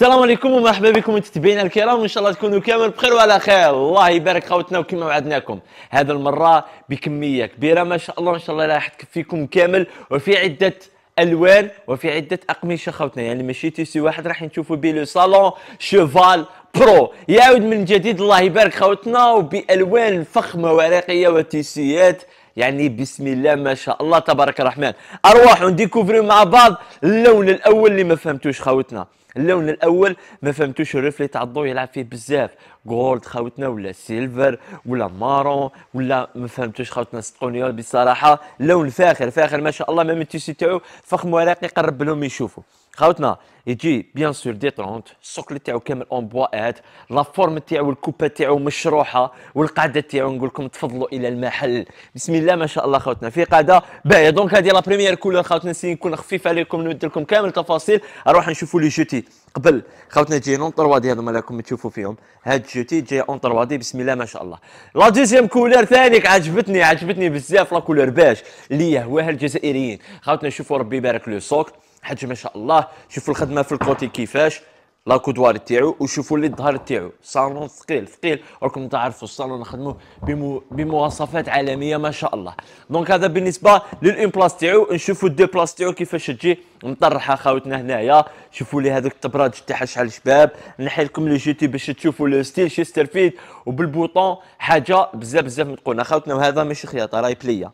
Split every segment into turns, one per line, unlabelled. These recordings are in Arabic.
السلام عليكم ومرحبا بكم متابعينا الكرام وان شاء الله تكونوا كامل بخير وعلى خير الله يبارك خوتنا وكما وعدناكم هذا المره بكميه كبيره ما شاء الله ان شاء الله راح تكفيكم كامل وفي عده الوان وفي عده اقمشه خوتنا يعني ماشي تيسي واحد راح نشوفوا به لو صالون شيفال برو يعود من جديد الله يبارك خوتنا وبالوان فخمه ورقيه وتيسيات يعني بسم الله ما شاء الله تبارك الرحمن ارواح ونديكوفريو مع بعض اللون الاول اللي ما فهمتوش خوتنا اللون الاول ما فهمتوش الريفلي تاع الضو يلعب فيه بزاف جولد خاوتنا ولا سيلفر ولا مارون ولا ما فهمتوش خاوتنا صدقوني بصراحه لون فاخر فاخر ما شاء الله ما من تاعو فخم ورقي قرب لهم يشوفوا خاوتنا يجي بيان سور دي ترونت السوكل تاعو كامل اون بوا ات لا فورم تاعو الكوبا تاعو مشروحه والقاعده تاعو نقول لكم تفضلوا الى المحل بسم الله ما شاء الله خاوتنا في قاعده باهيه دونك هذه لا بريمير كولور خاوتنا سي نكون خفيف عليكم نمد لكم كامل التفاصيل اروح نشوفوا لي جوتي قبل خاوتنا جايين اون 3 دي هذوما راكم تشوفوا فيهم هاد جوتي جاي اون 3 دي بسم الله ما شاء الله لا دوزيام كولور ثانيك عجبتني عجبتني بزاف لا كولور باش اللي يهواها الجزائريين خاوتنا شوفوا ربي يبارك لو سوكل حيت ما شاء الله شوفوا الخدمه في الكوتي كيفاش لا كودوار تاعو وشوفوا اللي الظهر تاعو صالون ثقيل ثقيل راكم تعرفوا الصالون نخدموه بمو بمواصفات عالميه ما شاء الله دونك هذا بالنسبه للان بلاص تاعو نشوفوا الدي بلاص تاعو كيفاش تجي مطرحه خاوتنا هنايا شوفوا لي هذوك التبراد تاعها شحال شباب نحي لكم لي جيتي باش تشوفوا لو ستيل شي سترفيد وبالبوطون حاجه بزاف بزاف متقونه خاوتنا وهذا ماشي خياطه راهي بليه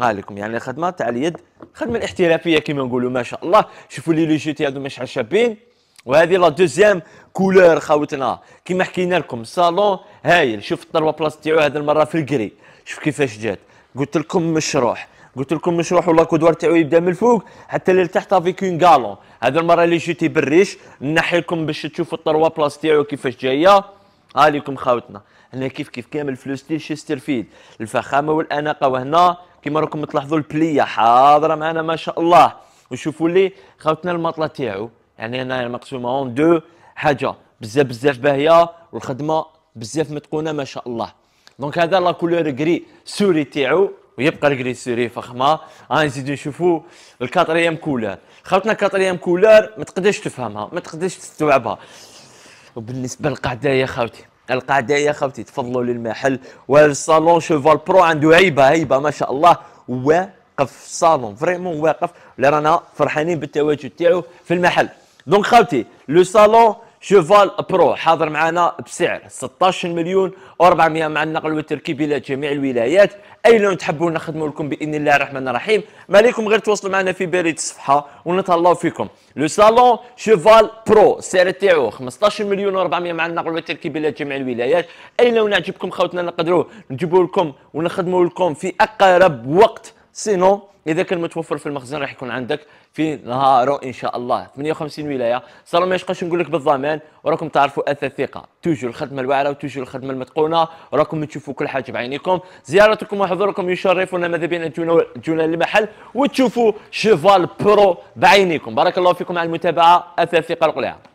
ها لكم يعني الخدمه تاع اليد خدمه الاحترافيه كما نقولوا ما شاء الله شوفوا لي لي تي هذو شحال شابين وهذه لا دوزيام كولور خاوتنا كما حكينا لكم صالون هايل شوف الطلبه بلاص تاعو هذه المره في الكري شوف كيفاش جات قلت لكم مشروح قلت لكم مشروح ولا كودوار تاعو يبدا من الفوق حتى للتحت افيك اون غالون هذه المره لي جيتي بالريش نحي لكم باش تشوفوا الطروا بلاص تاعو كيفاش جايه هاليكم خاوتنا هنا كيف كيف كامل فلوس ستيل شي الفخامه والاناقه وهنا كما راكم تلاحظوا البليه حاضره معنا ما شاء الله وشوفوا لي خاوتنا المطله تاعو يعني انا مقسومه اون دو حاجه بزاف بزاف باهيه والخدمه بزاف متقونه ما شاء الله دونك هذا لا كولور كري سوري تاعو ويبقى الكري سوري فخمه ها نزيدو نشوفوا الكاتريام كولور خاوتنا كاتريام كولور ما تقدرش تفهمها ما تقدرش تستوعبها وبالنسبه للقعده يا خاوتي يا خوتي تفضلوا للمحل والصالون شوفال برو عنده هيبه هيبه ما شاء الله واقف صالون فريمون واقف لرانا رانا فرحانين بالتواجد تاعو في المحل دونك خوتي لو صالون شوفال برو حاضر معنا بسعر 16 مليون و400 مع النقل والتركيب الى جميع الولايات اي لون تحبوا نخدموا لكم باذن الله الرحمن الرحيم ما عليكم غير تواصلوا معنا في بريد الصفحه ونتهلاو فيكم لو صالون شوفال برو السعر تاعو 15 مليون و400 مع النقل والتركيب الى جميع الولايات اي لون عجبكم خوتنا نقدروا نجيبوا لكم ونخدموا لكم في اقرب وقت سينو اذا كان متوفر في المخزن راح يكون عندك في نهارو ان شاء الله 58 ولايه صار ما يشقاش نقول لك بالضمان وراكم تعرفوا اثاث ثقه توجو الخدمه الواعره وتوجو الخدمه المتقونه وراكم تشوفوا كل حاجه بعينيكم زيارتكم وحضوركم يشرفنا ماذا بينا تجونا للمحل وتشوفوا شيفال برو بعينيكم بارك الله فيكم على المتابعه اثاث ثقه القلعه